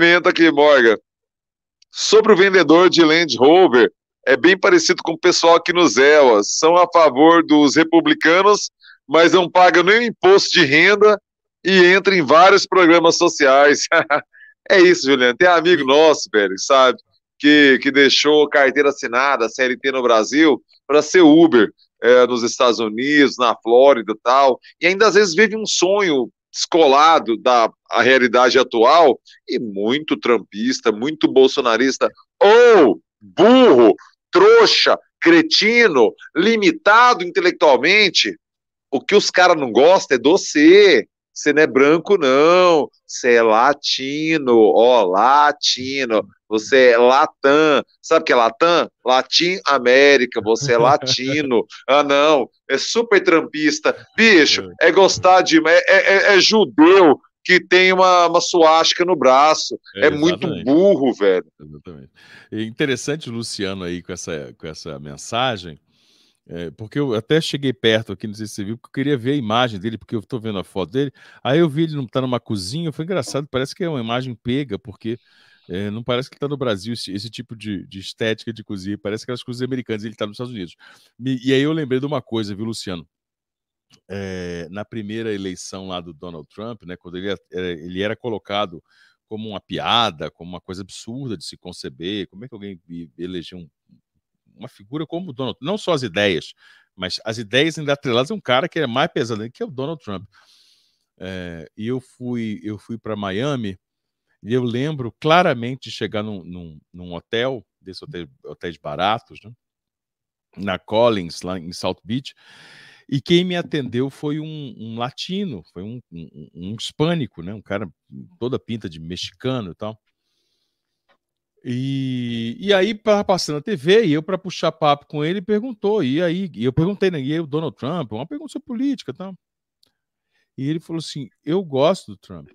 complementa aqui, Morgan. Sobre o vendedor de Land Rover, é bem parecido com o pessoal aqui nos ELAs. São a favor dos republicanos, mas não pagam nem imposto de renda e entram em vários programas sociais. é isso, Juliano. Tem amigo nosso, velho, sabe? Que, que deixou carteira assinada, CLT no Brasil, para ser Uber é, nos Estados Unidos, na Flórida e tal. E ainda às vezes vive um sonho descolado da realidade atual e muito trampista, muito bolsonarista, ou burro, trouxa, cretino, limitado intelectualmente. O que os caras não gostam é doce você. Você não é branco, não. Você é latino, ó, latino você é Latam. Sabe o que é Latam? Latim América, você é latino. ah, não, é super trampista. Bicho, é, é gostar de. É, é, é, é judeu que tem uma, uma suástica no braço. É, é muito burro, velho. Exatamente. E é interessante, Luciano, aí com essa, com essa mensagem. É, porque eu até cheguei perto aqui, não sei se você viu, porque eu queria ver a imagem dele, porque eu estou vendo a foto dele. Aí eu vi ele não tá numa cozinha, foi engraçado, parece que é uma imagem pega, porque é, não parece que está no Brasil esse, esse tipo de, de, estética de cozinha. Parece que as coisas americanas. Ele está nos Estados Unidos. E, aí eu lembrei de uma coisa, viu, Luciano? É, na primeira eleição lá do Donald Trump, né, quando ele era, eh, ele era colocado como uma piada, como uma coisa absurda de se conceber. Como é que alguém elegeu um, uma figura como o Donald Não só as ideias, mas as ideias ainda atreladas a um cara que é mais pesado que é o Donald Trump. É, e eu fui, eu fui para Miami e eu lembro claramente de chegar num, num, num hotel, desses hotel, hotéis baratos, né? na Collins, lá em South Beach, e quem me atendeu foi um, um latino, foi um, um, um, hispânico, né? um cara toda pinta de mexicano e tal. E, e aí, passando a TV, e eu, para puxar papo com ele, perguntou. E aí, e eu perguntei, né? E aí, o Donald Trump, uma pergunta sobre política e tal. E ele falou assim: Eu gosto do Trump.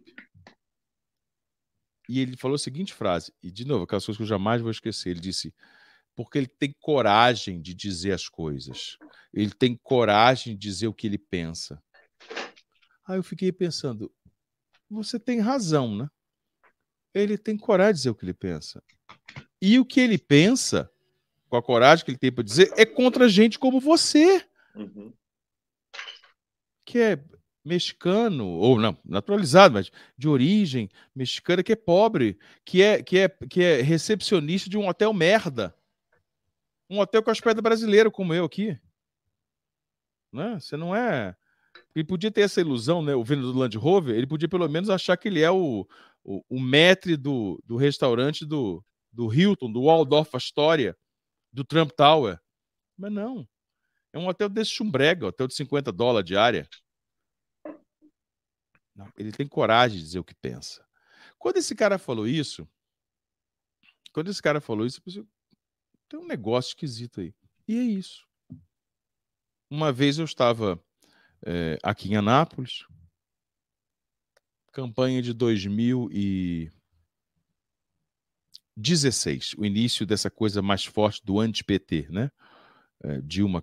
E ele falou a seguinte frase, e de novo, aquelas coisas que eu jamais vou esquecer. Ele disse: porque ele tem coragem de dizer as coisas, ele tem coragem de dizer o que ele pensa. Aí eu fiquei pensando: você tem razão, né? Ele tem coragem de dizer o que ele pensa. E o que ele pensa, com a coragem que ele tem para dizer, é contra gente como você. Uhum. Que é, mexicano, ou não, naturalizado, mas de origem mexicana, que é pobre, que é, que é, que é recepcionista de um hotel merda. Um hotel com as pedras brasileiro, como eu aqui. Né? Você não é. Ele podia ter essa ilusão, né? O vendedor do Land Rover, ele podia pelo menos achar que ele é o, o, o do, do restaurante do, do Hilton, do Waldorf Astoria, do Trump Tower. Mas não. É um hotel desse chumbrega, hotel de 50 dólares diária. Não, ele tem coragem de dizer o que pensa. Quando esse cara falou isso, quando esse cara falou isso, eu pensei, tem um negócio esquisito aí. E é isso. Uma vez eu estava é, aqui em Anápolis, campanha de 2016, o início dessa coisa mais forte do anti-PT, né? É, Dilma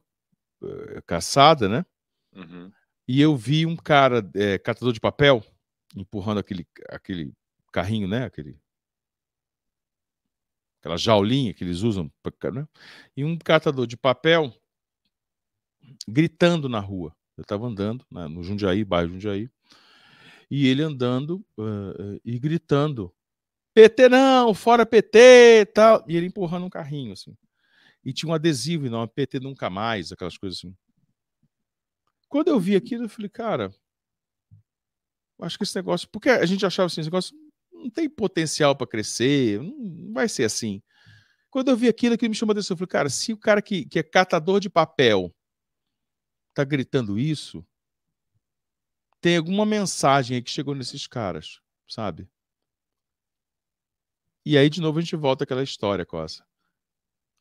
é, caçada, né? Uhum e eu vi um cara, é, catador de papel, empurrando aquele, aquele carrinho, né? Aquele, aquela jaulinha que eles usam, né? e um catador de papel gritando na rua. Eu estava andando né, no Jundiaí, bairro Jundiaí, e ele andando uh, e gritando: PT não, fora PT, tal. E ele empurrando um carrinho assim. E tinha um adesivo, não, PT nunca mais, aquelas coisas assim. Quando eu vi aquilo, eu falei, cara, acho que esse negócio. Porque a gente achava assim, esse negócio não tem potencial para crescer, não vai ser assim. Quando eu vi aquilo, aquilo me chamou a atenção. Eu falei, cara, se o cara que, que é catador de papel tá gritando isso, tem alguma mensagem aí que chegou nesses caras, sabe? E aí, de novo, a gente volta àquela história, Costa.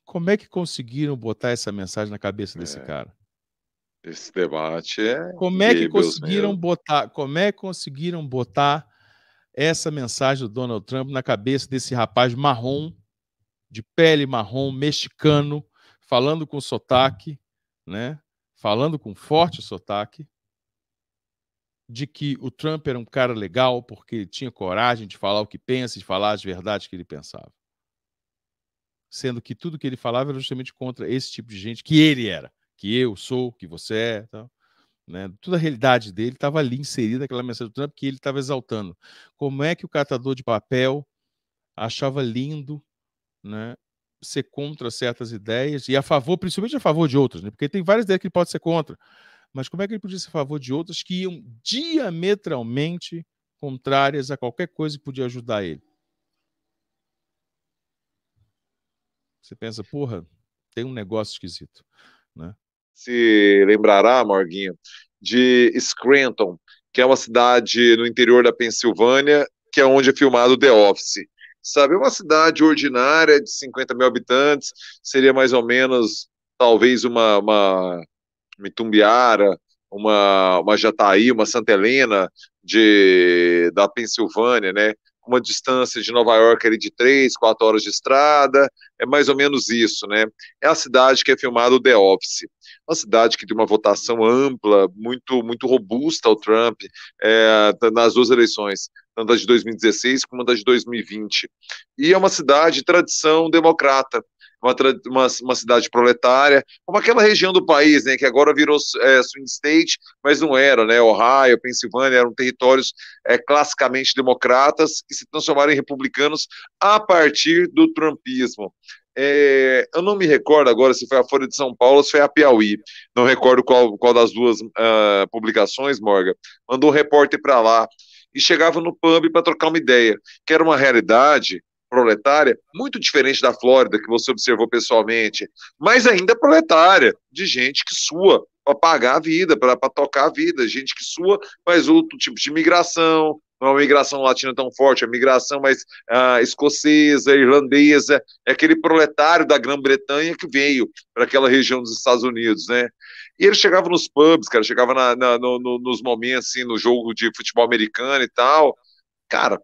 Como é que conseguiram botar essa mensagem na cabeça desse é. cara? Esse debate é. Como é que conseguiram mesmo. botar? Como é que conseguiram botar essa mensagem do Donald Trump na cabeça desse rapaz marrom, de pele marrom, mexicano, falando com sotaque, né? Falando com forte sotaque, de que o Trump era um cara legal porque ele tinha coragem de falar o que pensa, de falar as verdades que ele pensava. Sendo que tudo que ele falava era justamente contra esse tipo de gente que ele era que eu sou, que você é, tal. Né? Toda a realidade dele estava ali inserida naquela mensagem do Trump que ele estava exaltando. Como é que o catador de papel achava lindo né, ser contra certas ideias e a favor, principalmente a favor de outras, né? porque tem várias ideias que ele pode ser contra, mas como é que ele podia ser a favor de outras que iam diametralmente contrárias a qualquer coisa que podia ajudar ele? Você pensa, porra, tem um negócio esquisito, né? se lembrará, Morguinho, de Scranton, que é uma cidade no interior da Pensilvânia, que é onde é filmado The Office. Sabe, uma cidade ordinária de 50 mil habitantes, seria mais ou menos, talvez, uma, uma Mitumbiara, uma, uma Jataí, uma Santa Helena de, da Pensilvânia, né? uma distância de Nova York ali de três, quatro horas de estrada, é mais ou menos isso, né? É a cidade que é filmado o The Office. Uma cidade que tem uma votação ampla, muito muito robusta ao Trump é, nas duas eleições, tanto a de 2016 como a de 2020. E é uma cidade de tradição democrata uma, uma, uma, cidade proletária, como aquela região do país, né, que agora virou é, swing state, mas não era, né, Ohio, Pensilvânia, eram territórios é, classicamente democratas e se transformaram em republicanos a partir do trumpismo. É, eu não me recordo agora se foi a Folha de São Paulo ou se foi a Piauí. Não recordo qual, qual das duas uh, publicações, Morgan. Mandou um repórter para lá e chegava no pub para trocar uma ideia, que era uma realidade proletária, muito diferente da Flórida, que você observou pessoalmente, mas ainda proletária, de gente que sua para pagar a vida, para tocar a vida, gente que sua faz outro tipo de migração, não é uma migração latina tão forte, é uma migração mais ah, escocesa, irlandesa, é aquele proletário da Grã-Bretanha que veio para aquela região dos Estados Unidos, né? E ele chegava nos pubs, cara, chegava na, na, no, no, nos momentos, assim, no jogo de futebol americano e tal, cara,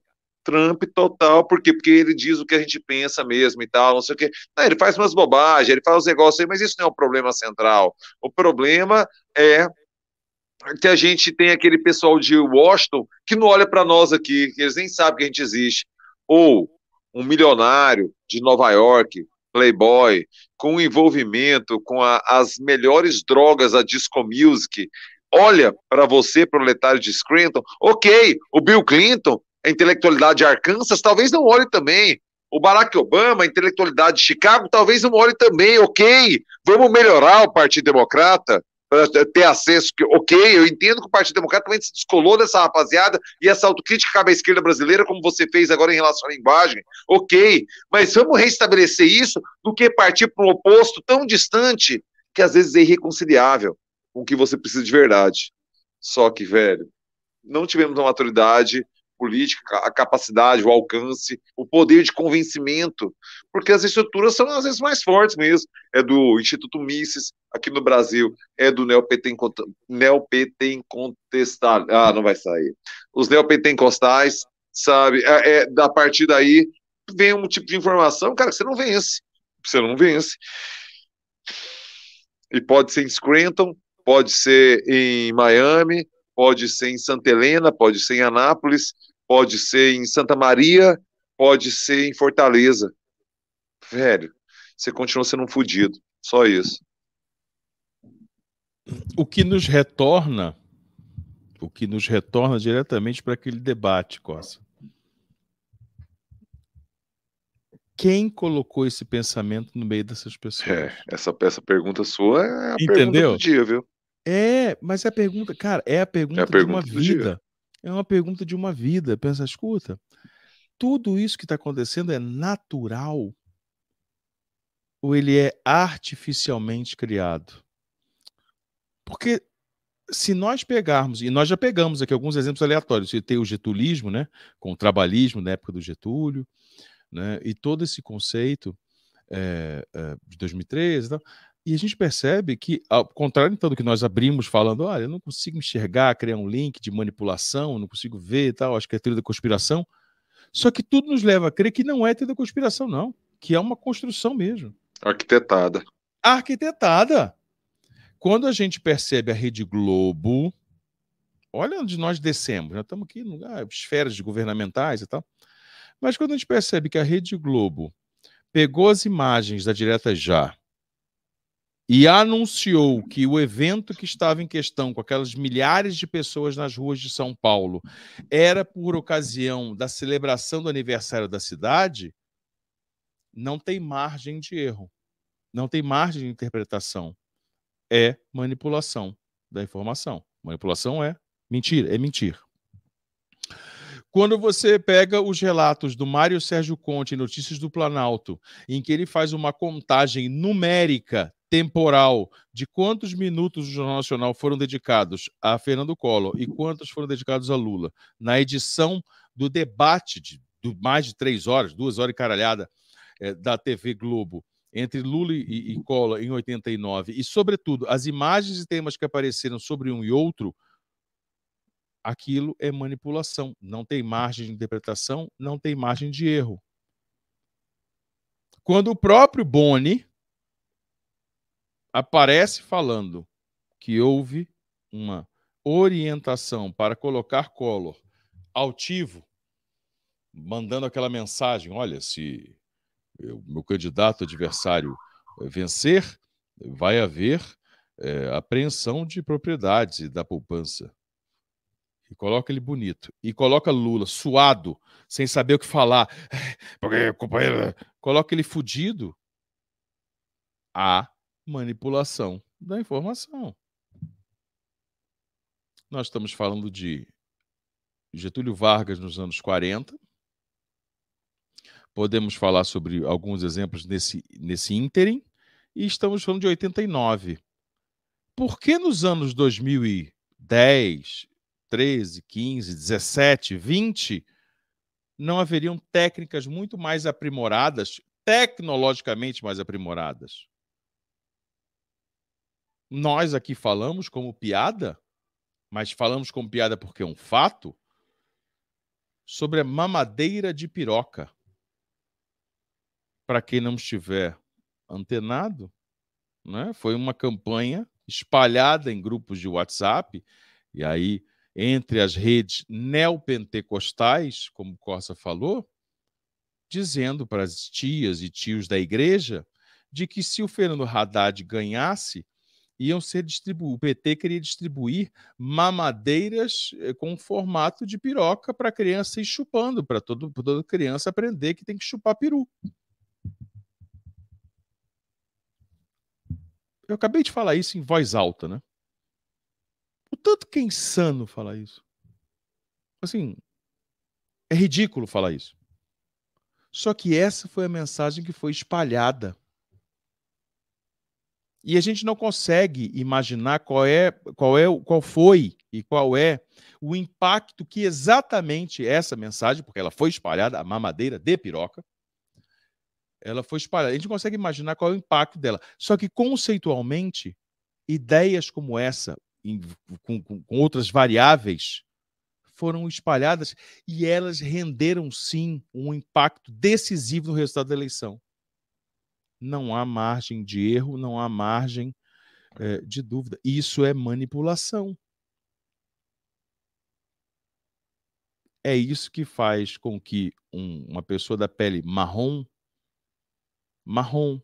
Trump total, por quê? Porque ele diz o que a gente pensa mesmo e tal, não sei o quê. Não, ele faz umas bobagens, ele faz uns negócios aí, mas isso não é o um problema central. O problema é que a gente tem aquele pessoal de Washington que não olha para nós aqui, que eles nem sabem que a gente existe. Ou um milionário de Nova York, playboy, com envolvimento com a, as melhores drogas, a disco music, olha para você, proletário de Scranton, ok, o Bill Clinton a intelectualidade de Arkansas, talvez não olhe também. O Barack Obama, a intelectualidade de Chicago, talvez não olhe também. Ok, vamos melhorar o Partido Democrata para ter acesso. Ok, eu entendo que o Partido Democrata também se descolou dessa rapaziada e essa autocrítica cabe à esquerda brasileira, como você fez agora em relação à linguagem. Ok, mas vamos restabelecer isso do que partir para um oposto tão distante que às vezes é irreconciliável com o que você precisa de verdade. Só que, velho, não tivemos a maturidade política, a capacidade, o alcance, o poder de convencimento, porque as estruturas são às vezes mais fortes mesmo. É do Instituto Mises aqui no Brasil, é do neopT incontestável. Ah, não vai sair. Os Costais sabe? É, é, da partir daí vem um tipo de informação, cara, que você não vence. Você não vence. E pode ser em Scranton, pode ser em Miami, pode ser em Santa Helena, pode ser em Anápolis, pode ser em Santa Maria, pode ser em Fortaleza. Velho, você continua sendo um fudido. Só isso. O que nos retorna, o que nos retorna diretamente para aquele debate, Costa. Quem colocou esse pensamento no meio dessas pessoas? É, essa, essa pergunta sua é a Entendeu? pergunta do dia, viu? É, mas é a pergunta, cara, é a pergunta, é a pergunta de uma vida. Dia. É uma pergunta de uma vida. Pensa, escuta, tudo isso que está acontecendo é natural ou ele é artificialmente criado? Porque se nós pegarmos, e nós já pegamos aqui alguns exemplos aleatórios, tem o getulismo, né, com o trabalhismo na época do Getúlio, né, e todo esse conceito é, é, de 2013 e tal, e a gente percebe que, ao contrário então, do que nós abrimos falando, olha, eu não consigo enxergar, criar um link de manipulação, não consigo ver e tal, acho que é teoria da conspiração. Só que tudo nos leva a crer que não é teoria da conspiração, não. Que é uma construção mesmo. Arquitetada. Arquitetada. Quando a gente percebe a Rede Globo, olha onde nós descemos, nós estamos aqui em esferas governamentais e tal. Mas quando a gente percebe que a Rede Globo pegou as imagens da Direta Já, e anunciou que o evento que estava em questão, com aquelas milhares de pessoas nas ruas de São Paulo, era por ocasião da celebração do aniversário da cidade, não tem margem de erro, não tem margem de interpretação. É manipulação da informação. Manipulação é mentir, é mentir. Quando você pega os relatos do Mário Sérgio Conte em Notícias do Planalto, em que ele faz uma contagem numérica temporal de quantos minutos do Jornal Nacional foram dedicados a Fernando Collor e quantos foram dedicados a Lula na edição do debate de mais de três horas, duas horas e caralhada é, da TV Globo entre Lula e, e Collor em 89 e, sobretudo, as imagens e temas que apareceram sobre um e outro, aquilo é manipulação. Não tem margem de interpretação, não tem margem de erro. Quando o próprio Boni aparece falando que houve uma orientação para colocar Collor altivo, mandando aquela mensagem: olha, se o meu candidato adversário eh, vencer, vai haver é, apreensão de propriedades da poupança. E coloca ele bonito. E coloca Lula suado, sem saber o que falar. Porque, companheiro. Coloca ele fudido. a manipulação da informação. Nós estamos falando de Getúlio Vargas nos anos 40. Podemos falar sobre alguns exemplos nesse, nesse ínterim. E estamos falando de 89. Por que nos anos 2010, 13, 15, 17, 20, não haveriam técnicas muito mais aprimoradas, tecnologicamente mais aprimoradas? nós aqui falamos como piada, mas falamos como piada porque é um fato, sobre a mamadeira de piroca. Para quem não estiver antenado, né, foi uma campanha espalhada em grupos de WhatsApp, e aí entre as redes neopentecostais, como Corsa falou, dizendo para as tias e tios da igreja de que se o Fernando Haddad ganhasse, iam ser distribuídos. O PT queria distribuir mamadeiras eh, com formato de piroca para criança ir chupando, para toda criança aprender que tem que chupar peru. Eu acabei de falar isso em voz alta, né? O tanto que é insano falar isso. Assim, é ridículo falar isso. Só que essa foi a mensagem que foi espalhada e a gente não consegue imaginar qual é, qual é, qual foi e qual é o impacto que exatamente essa mensagem, porque ela foi espalhada, a mamadeira de piroca, ela foi espalhada. A gente consegue imaginar qual é o impacto dela. Só que conceitualmente, ideias como essa, em, com, com, com outras variáveis, foram espalhadas e elas renderam sim um impacto decisivo no resultado da eleição não há margem de erro, não há margem é, de dúvida. Isso é manipulação. É isso que faz com que um, uma pessoa da pele marrom, marrom,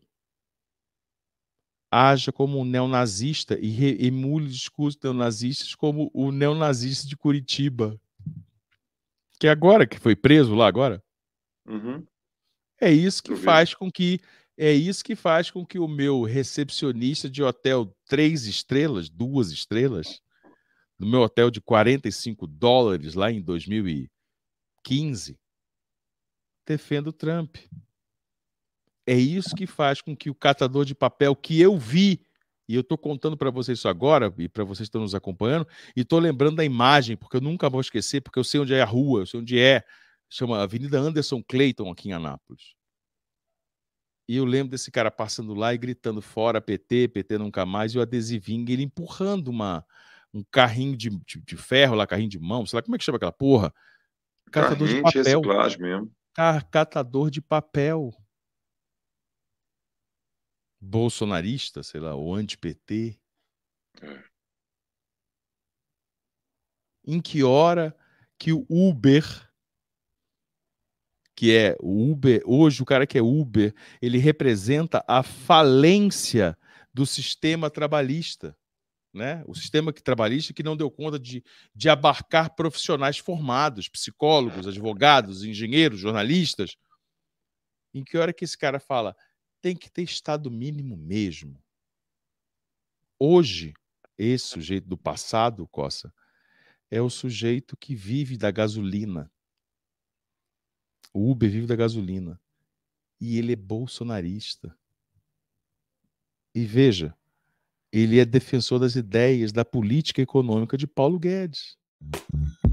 haja como um neonazista e emule discursos neonazistas como o neonazista de Curitiba, que agora que foi preso lá agora. Uhum. É isso que faz com que é isso que faz com que o meu recepcionista de hotel três estrelas, duas estrelas, no meu hotel de 45 dólares lá em 2015, defenda o Trump. É isso que faz com que o catador de papel que eu vi, e eu estou contando para vocês isso agora, e para vocês que estão nos acompanhando, e estou lembrando da imagem, porque eu nunca vou esquecer, porque eu sei onde é a rua, eu sei onde é, chama Avenida Anderson Clayton aqui em Anápolis. E eu lembro desse cara passando lá e gritando fora PT, PT nunca mais, e o adesivinho, ele empurrando uma, um carrinho de, de, de, ferro lá, carrinho de mão, sei lá como é que chama aquela porra. Catador carrinho de papel. De mesmo. Catador de papel. Bolsonarista, sei lá, ou anti-PT. É. Em que hora que o Uber que é o Uber, hoje o cara que é Uber, ele representa a falência do sistema trabalhista. Né? O sistema que trabalhista que não deu conta de, de abarcar profissionais formados, psicólogos, advogados, engenheiros, jornalistas. Em que hora que esse cara fala tem que ter estado mínimo mesmo? Hoje, esse sujeito do passado, Coça, é o sujeito que vive da gasolina, o Uber vive da gasolina. E ele é bolsonarista. E veja, ele é defensor das ideias da política econômica de Paulo Guedes. Uhum.